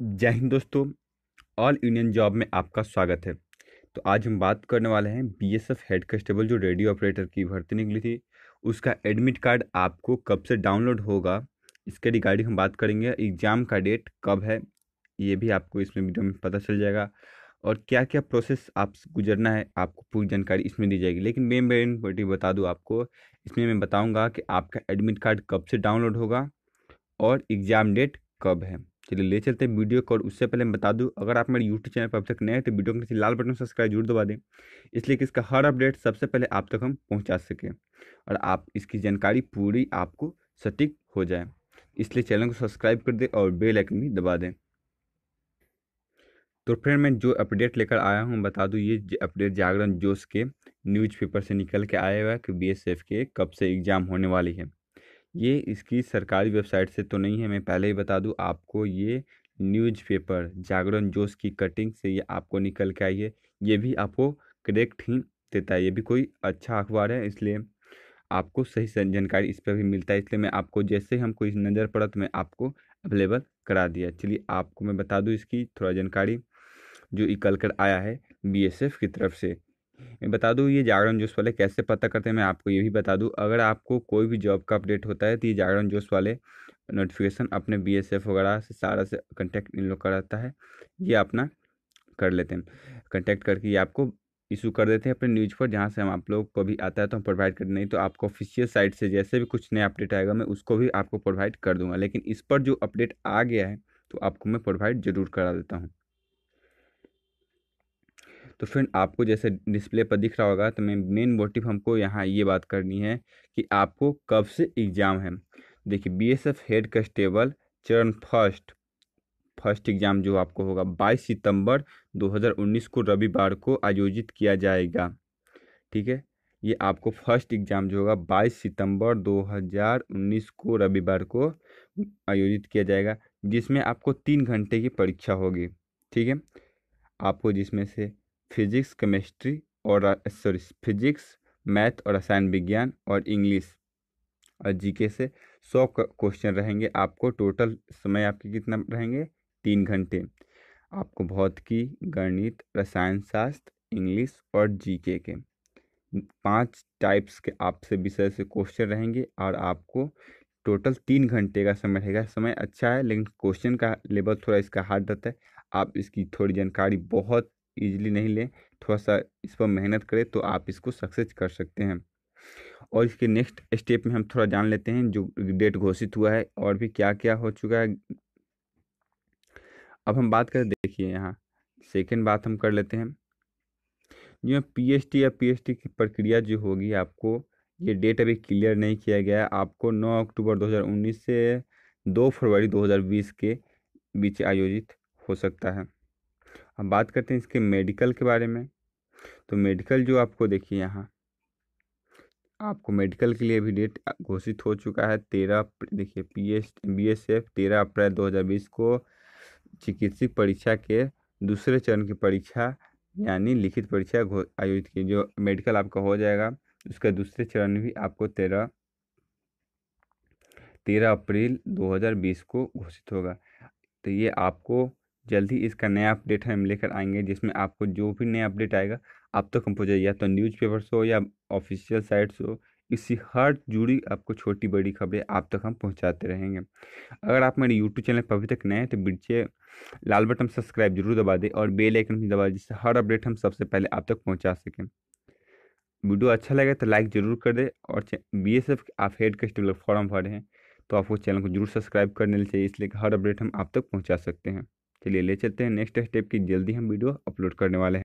जय हिंद दोस्तों all Indian job में आपका स्वागत है तो आज हम बात करने वाले हैं बीएसएफ हेड कॉन्स्टेबल जो रेडियो ऑपरेटर की भर्ती निकली थी उसका एडमिट कार्ड आपको कब से डाउनलोड होगा इसके रिगार्डिंग हम बात करेंगे एग्ज़ाम का डेट कब है ये भी आपको इसमें वीडियो में पता चल जाएगा और क्या क्या प्रोसेस आप गुजरना है आपको पूरी जानकारी इसमें दी जाएगी लेकिन मेन मेन पॉइंट बता दूँ आपको इसमें मैं बताऊँगा कि आपका एडमिट कार्ड कब से डाउनलोड होगा और एग्ज़ाम डेट कब है चलिए ले चलते हैं वीडियो को और उससे पहले मैं बता दूं अगर आप मेरे यूट्यूब चैनल पर अब तक नए हैं तो वीडियो के लाल बटन सब्सक्राइब जरूर दबा दें इसलिए कि इसका हर अपडेट सबसे पहले आप तक हम पहुंचा सकें और आप इसकी जानकारी पूरी आपको सटीक हो जाए इसलिए चैनल को सब्सक्राइब कर दें और बेलाइकन भी दबा दें तो फ्रेंड मैं जो अपडेट लेकर आया हूँ बता दूँ ये अपडेट जागरण जोश के न्यूज़पेपर से निकल के आया हुआ है कि बी के कब से एग्ज़ाम होने वाली है ये इसकी सरकारी वेबसाइट से तो नहीं है मैं पहले ही बता दूँ आपको ये न्यूज़पेपर जागरण जोश की कटिंग से ये आपको निकल के आई है ये भी आपको करेक्ट ही देता है ये भी कोई अच्छा अखबार है इसलिए आपको सही जानकारी इस पर भी मिलता है इसलिए मैं आपको जैसे ही हमको इस नज़र पड़ा तो मैं आपको अवेलेबल करा दिया चलिए आपको मैं बता दूँ इसकी थोड़ा जानकारी जो निकल कर आया है बी की तरफ से मैं बता दूँ ये जागरण जोश वाले कैसे पता करते हैं मैं आपको ये भी बता दूँ अगर आपको कोई भी जॉब का अपडेट होता है तो ये जागरण जोश वाले नोटिफिकेशन अपने बी वगैरह से सारा से कंटेक्ट इन लोग कराता है ये अपना कर लेते हैं कंटेक्ट करके ये आपको इशू कर देते हैं अपने न्यूज़ पर जहाँ से हम आप लोग को भी आता है तो हम प्रोवाइड कर नहीं तो आपको ऑफिशियल साइट से जैसे भी कुछ नया अपडेट आएगा मैं उसको भी आपको प्रोवाइड कर दूंगा लेकिन इस पर जो अपडेट आ गया है तो आपको मैं प्रोवाइड जरूर करा देता हूँ तो फ्रेंड आपको जैसे डिस्प्ले पर दिख रहा होगा तो मैं मेन मोटिव हमको यहाँ ये बात करनी है कि आपको कब से एग्ज़ाम है देखिए बीएसएफ हेड कांस्टेबल चरण फर्स्ट फर्स्ट एग्ज़ाम जो आपको होगा 22 सितंबर 2019 को रविवार को आयोजित किया जाएगा ठीक है ये आपको फर्स्ट एग्ज़ाम जो होगा 22 सितंबर 2019 को रविवार को आयोजित किया जाएगा जिसमें आपको तीन घंटे की परीक्षा होगी ठीक है आपको जिसमें से फिजिक्स केमिस्ट्री और सॉरी फिजिक्स मैथ और रसायन विज्ञान और इंग्लिश और जीके से सौ क्वेश्चन रहेंगे आपको टोटल समय आपके कितना रहेंगे तीन घंटे आपको भौतिकी गणित रसायन शास्त्र इंग्लिश और जीके के पांच टाइप्स के आपसे विषय से क्वेश्चन रहेंगे और आपको टोटल तीन घंटे का समय रहेगा समय अच्छा है लेकिन क्वेश्चन का लेवल थोड़ा इसका हार्ड रहता है आप इसकी थोड़ी जानकारी बहुत ईजिली नहीं लें थोड़ा सा इस पर मेहनत करें तो आप इसको सक्सेस कर सकते हैं और इसके नेक्स्ट स्टेप में हम थोड़ा जान लेते हैं जो डेट घोषित हुआ है और भी क्या क्या हो चुका है अब हम बात करें देखिए यहाँ सेकेंड बात हम कर लेते हैं जो पीएचडी हाँ, या पी की प्रक्रिया जो होगी आपको ये डेट अभी क्लियर नहीं किया गया है आपको 9 अक्टूबर 2019 से 2 फरवरी 2020 के बीच आयोजित हो सकता है अब बात करते हैं इसके मेडिकल के बारे में तो मेडिकल जो आपको देखिए यहाँ आपको मेडिकल के लिए भी डेट घोषित हो चुका है तेरह देखिए P S B S F तेरह अप्रैल दो हज़ार बीस को चिकित्सक परीक्षा के दूसरे चरण की परीक्षा यानी लिखित परीक्षा आयोजित की जो मेडिकल आपका हो जाएगा उसका दूसरे चरण भी आपको तेरह तेरह अप्रैल दो हज़ार बीस को घोषित होगा तो ये आपको जल्द ही इसका नया अपडेट हम लेकर आएंगे जिसमें आपको जो भी नया अपडेट आएगा आप तक हम पहुँचाइए या तो न्यूज़पेपर्स हो या ऑफिशियल साइट्स हो इसी हर जुड़ी आपको छोटी बड़ी खबरें आप तक हम पहुंचाते रहेंगे अगर आप मेरे यूट्यूब चैनल पर अभी तक नए हैं तो पीछे लाल बटन सब्सक्राइब जरूर दबा दें और बेल आइकन भी दबा दें जिससे हर अपडेट हम सबसे पहले आप तक पहुंचा सकें वीडियो अच्छा लगे तो लाइक ज़रूर कर दें और बी एस एफ आप हेड कस्टमर फॉर्म भरे हैं तो आपको चैनल को जरूर सब्सक्राइब करने चाहिए इसलिए हर अपडेट हम आप तक पहुँचा सकते हैं चलिए ले चलते हैं नेक्स्ट स्टेप की जल्दी हम वीडियो अपलोड करने वाले हैं